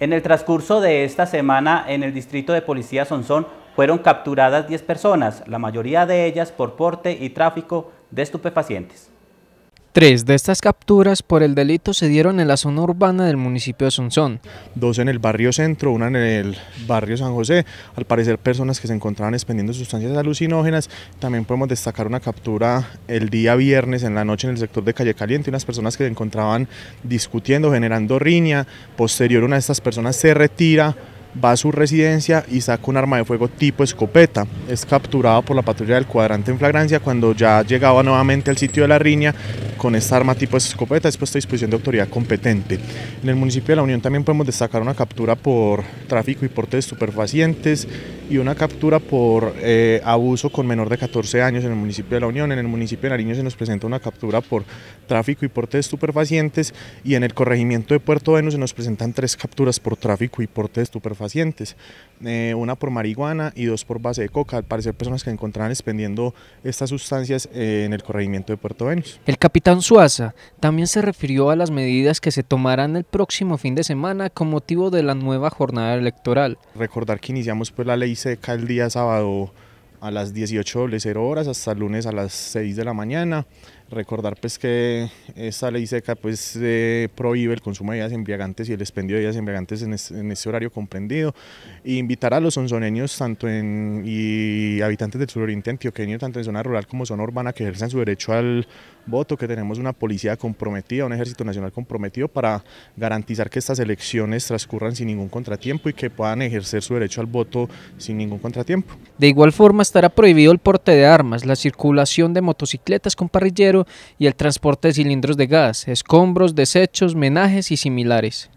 En el transcurso de esta semana en el distrito de policía Sonsón fueron capturadas 10 personas, la mayoría de ellas por porte y tráfico de estupefacientes. Tres de estas capturas por el delito se dieron en la zona urbana del municipio de Sonsón. Dos en el barrio centro, una en el barrio San José. Al parecer personas que se encontraban expendiendo sustancias alucinógenas. También podemos destacar una captura el día viernes en la noche en el sector de Calle Caliente. Unas personas que se encontraban discutiendo, generando riña. Posterior una de estas personas se retira va a su residencia y saca un arma de fuego tipo escopeta. Es capturado por la patrulla del cuadrante en flagrancia cuando ya llegaba nuevamente al sitio de la riña, con esta arma tipo escopeta, después a disposición de autoridad competente. En el municipio de La Unión también podemos destacar una captura por tráfico y porte de estupefacientes y una captura por eh, abuso con menor de 14 años en el municipio de La Unión. En el municipio de Nariño se nos presenta una captura por tráfico y porte de estupefacientes y en el corregimiento de Puerto Venus se nos presentan tres capturas por tráfico y porte de estupefacientes, eh, una por marihuana y dos por base de coca, al parecer personas que encontraran expendiendo estas sustancias eh, en el corregimiento de Puerto Venus. El capital capitán también se refirió a las medidas que se tomarán el próximo fin de semana con motivo de la nueva jornada electoral. Recordar que iniciamos pues la ley seca el día sábado a las 18.00 horas hasta el lunes a las 6 de la mañana. Recordar pues que esta ley seca pues eh, prohíbe el consumo de bebidas embriagantes y el expendio de bebidas embriagantes en, en ese horario comprendido. E invitar a los sonzoneños tanto en, y habitantes del suroriente antioqueño, tanto en zona rural como zona urbana, que ejerzan su derecho al voto, que tenemos una policía comprometida, un ejército nacional comprometido para garantizar que estas elecciones transcurran sin ningún contratiempo y que puedan ejercer su derecho al voto sin ningún contratiempo. De igual forma estará prohibido el porte de armas, la circulación de motocicletas con parrilleros y el transporte de cilindros de gas, escombros, desechos, menajes y similares.